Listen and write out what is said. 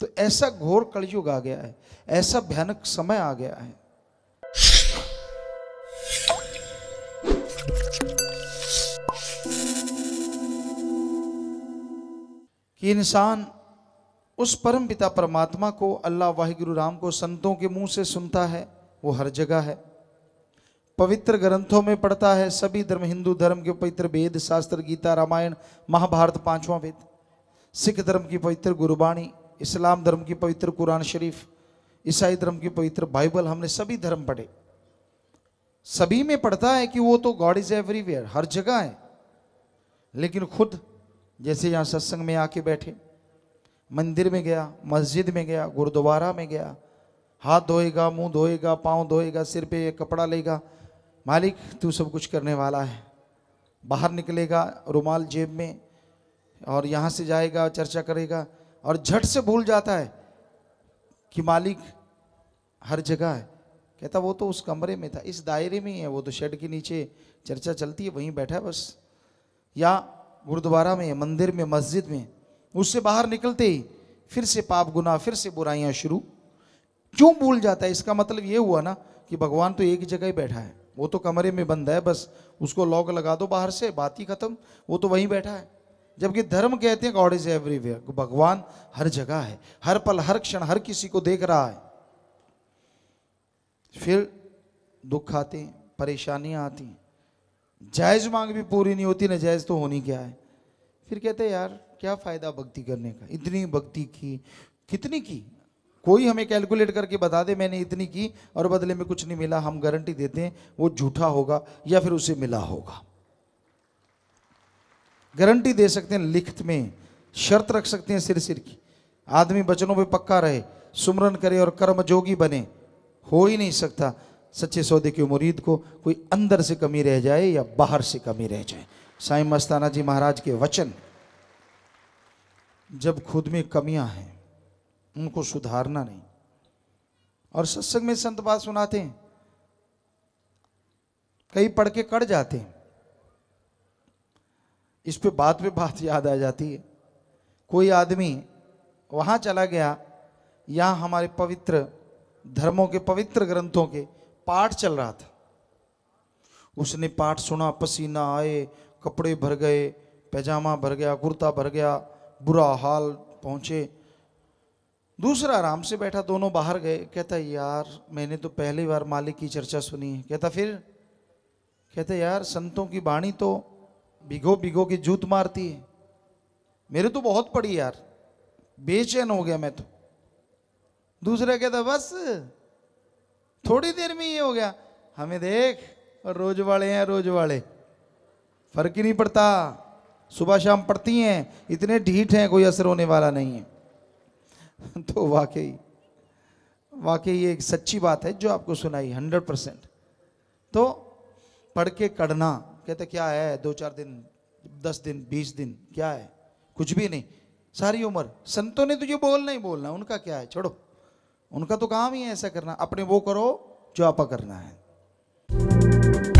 तो ऐसा घोर कलयुग आ गया है ऐसा भयानक समय आ गया है कि इंसान उस परम पिता परमात्मा को अल्लाह वाहिगुरु राम को संतों के मुंह से सुनता है वो हर जगह है पवित्र ग्रंथों में पढ़ता है सभी धर्म हिंदू धर्म के पवित्र वेद शास्त्र गीता रामायण महाभारत पांचवा वेद सिख धर्म की पवित्र गुरुबाणी इस्लाम धर्म की पवित्र कुरान शरीफ ईसाई धर्म की पवित्र बाइबल हमने सभी धर्म पढ़े सभी में पढ़ता है कि वो तो गॉड इज एवरीवेयर हर जगह है लेकिन खुद जैसे यहाँ सत्संग में आके बैठे मंदिर में गया मस्जिद में गया गुरुद्वारा में गया हाथ धोएगा मुंह धोएगा पाँव धोएगा सिर पे कपड़ा लेगा मालिक तू सब कुछ करने वाला है बाहर निकलेगा रुमाल जेब में और यहाँ से जाएगा चर्चा करेगा और झट से भूल जाता है कि मालिक हर जगह है कहता वो तो उस कमरे में था इस दायरे में ही है वो तो शेड के नीचे चर्चा चलती है वहीं बैठा है बस या गुरुद्वारा में मंदिर में मस्जिद में उससे बाहर निकलते ही फिर से पाप गुना फिर से बुराइयां शुरू क्यों भूल जाता है इसका मतलब ये हुआ ना कि भगवान तो एक जगह ही बैठा है वो तो कमरे में बंद है बस उसको लॉक लगा दो बाहर से बात ही खत्म वो तो वहीं बैठा है जबकि धर्म कहते हैं गॉड इज एवरीवेयर भगवान हर जगह है हर पल हर क्षण हर किसी को देख रहा है फिर दुख आते हैं परेशानियां आती हैं जायज मांग भी पूरी नहीं होती जायज तो होनी क्या है फिर कहते हैं यार क्या फायदा भक्ति करने का इतनी भक्ति की कितनी की कोई हमें कैलकुलेट करके बता दे मैंने इतनी की और बदले में कुछ नहीं मिला हम गारंटी देते हैं वो झूठा होगा या फिर उसे मिला होगा गारंटी दे सकते हैं लिखित में शर्त रख सकते हैं सिर सिर की आदमी बचनों पे पक्का रहे सुमरन करे और कर्म जोगी बने हो ही नहीं सकता सच्चे सौदे के मुरीद को कोई अंदर से कमी रह जाए या बाहर से कमी रह जाए साईं मस्ताना जी महाराज के वचन जब खुद में कमियां हैं उनको सुधारना नहीं और सत्संग में संत बात सुनाते हैं कई पढ़ के कट जाते हैं इस पे बात पे बात याद आ जाती है कोई आदमी वहाँ चला गया यहाँ हमारे पवित्र धर्मों के पवित्र ग्रंथों के पाठ चल रहा था उसने पाठ सुना पसीना आए कपड़े भर गए पैजामा भर गया कुर्ता भर गया बुरा हाल पहुँचे दूसरा आराम से बैठा दोनों बाहर गए कहता यार मैंने तो पहली बार मालिक की चर्चा सुनी है कहता फिर कहते यार संतों की बाणी तो भिगो भिगो के जूत मारती है मेरे तो बहुत पड़ी यार बेचैन हो गया मैं तो दूसरा कहता बस थोड़ी देर में ये हो गया हमें देख और रोज वाले हैं रोज वाले फर्क ही नहीं पड़ता सुबह शाम पड़ती हैं इतने ढीठ हैं कोई असर होने वाला नहीं है तो वाकई वाकई ये एक सच्ची बात है जो आपको सुनाई हंड्रेड परसेंट तो पढ़ के कढ़ना कहते क्या है दो चार दिन दस दिन बीस दिन क्या है कुछ भी नहीं सारी उम्र संतों ने तुझे बोलना ही बोलना उनका क्या है छोड़ो उनका तो काम ही है ऐसा करना अपने वो करो जो आपा करना है